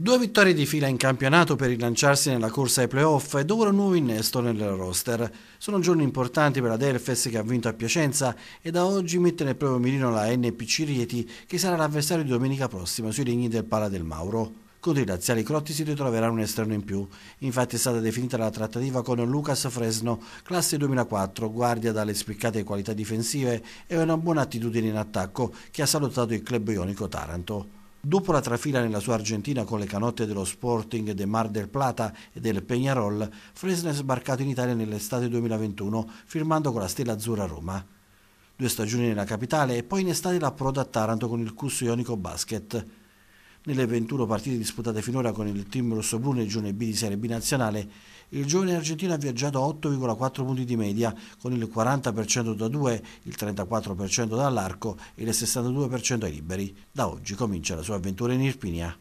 Due vittorie di fila in campionato per rilanciarsi nella corsa ai playoff ed ora un nuovo innesto nel roster. Sono giorni importanti per la Delfes che ha vinto a Piacenza e da oggi mette nel proprio mirino la NPC Rieti che sarà l'avversario di domenica prossima sui regni del Pala del Mauro. Contro i laziali Crotti si ritroverà un esterno in più. Infatti è stata definita la trattativa con Lucas Fresno, classe 2004, guardia dalle spiccate qualità difensive e una buona attitudine in attacco che ha salutato il club ionico Taranto. Dopo la trafila nella sua Argentina con le canotte dello Sporting de Mar del Plata e del Peñarol, Fresne è sbarcato in Italia nell'estate 2021 firmando con la Stella Azzurra Roma. Due stagioni nella capitale e poi in estate la l'approdo a Taranto con il Cusso Ionico Basket. Nelle 21 partite disputate finora con il team rossobrune e B di Serie B nazionale, il giovane argentino ha viaggiato a 8,4 punti di media, con il 40% da 2, il 34% dall'arco e il 62% ai liberi. Da oggi comincia la sua avventura in Irpinia.